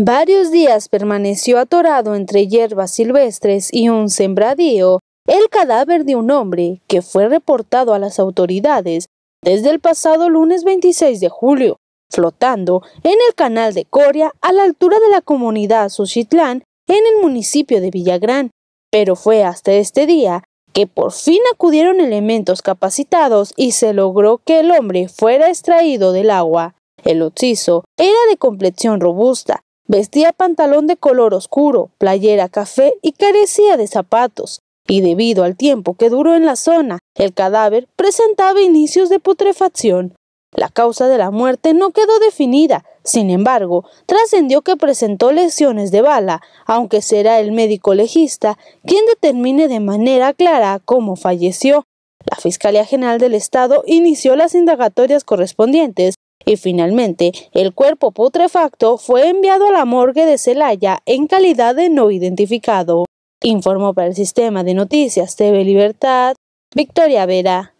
Varios días permaneció atorado entre hierbas silvestres y un sembradío el cadáver de un hombre que fue reportado a las autoridades desde el pasado lunes 26 de julio, flotando en el canal de Coria a la altura de la comunidad Suchitlán en el municipio de Villagrán. Pero fue hasta este día que por fin acudieron elementos capacitados y se logró que el hombre fuera extraído del agua. El occiso era de complexión robusta, Vestía pantalón de color oscuro, playera café y carecía de zapatos, y debido al tiempo que duró en la zona, el cadáver presentaba inicios de putrefacción. La causa de la muerte no quedó definida, sin embargo, trascendió que presentó lesiones de bala, aunque será el médico legista quien determine de manera clara cómo falleció. La Fiscalía General del Estado inició las indagatorias correspondientes y finalmente el cuerpo putrefacto fue enviado a la morgue de Celaya en calidad de no identificado. Informó para el sistema de noticias TV Libertad, Victoria Vera.